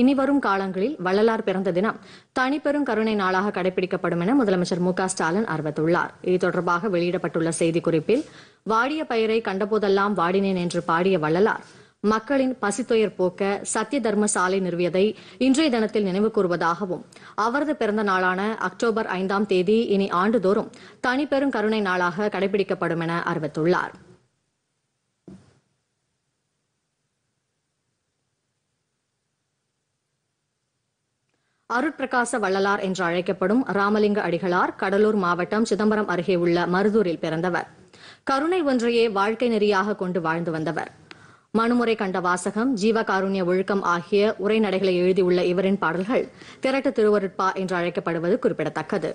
இனி வரும் காலங்களில் வள்ளலார் பிறந்த தினம் தனிப்பெரும் கருணை நாளாக கடைபிடிக்கப்படும் என முதலமைச்சர் மு ஸ்டாலின் அறிவித்துள்ளார் இது தொடர்பாக வெளியிடப்பட்டுள்ள செய்திக்குறிப்பில் வாடிய பயிரை கண்டபோதெல்லாம் வாடினேன் என்று பாடிய வள்ளலார் மக்களின் பசித்துயர் போக்க சத்திய தர்ம சாலை நிறுவியதை இன்றைய தினத்தில் நினைவு கூறுவதாகவும் அவரது பிறந்த நாளான அக்டோபர் ஐந்தாம் தேதி இனி ஆண்டுதோறும் தனிப்பெரும் கருணை நாளாக கடைபிடிக்கப்படும் என அறிவித்துள்ளாா் அருட்பிரகாச வள்ளலார் என்று அழைக்கப்படும் ராமலிங்க அடிகளார் கடலூர் மாவட்டம் சிதம்பரம் அருகே உள்ள மருதூரில் பிறந்தவர் கருணை ஒன்றையே வாழ்க்கை நெறியாக கொண்டு வாழ்ந்து வந்தவர் மனுமுறை கண்ட வாசகம் ஜீவகாருண்ய ஒழுக்கம் ஆகிய உரைநடைகளை எழுதியுள்ள இவரின் பாடல்கள் திரட்டு திருவருட்பா என்று அழைக்கப்படுவது குறிப்பிடத்தக்கது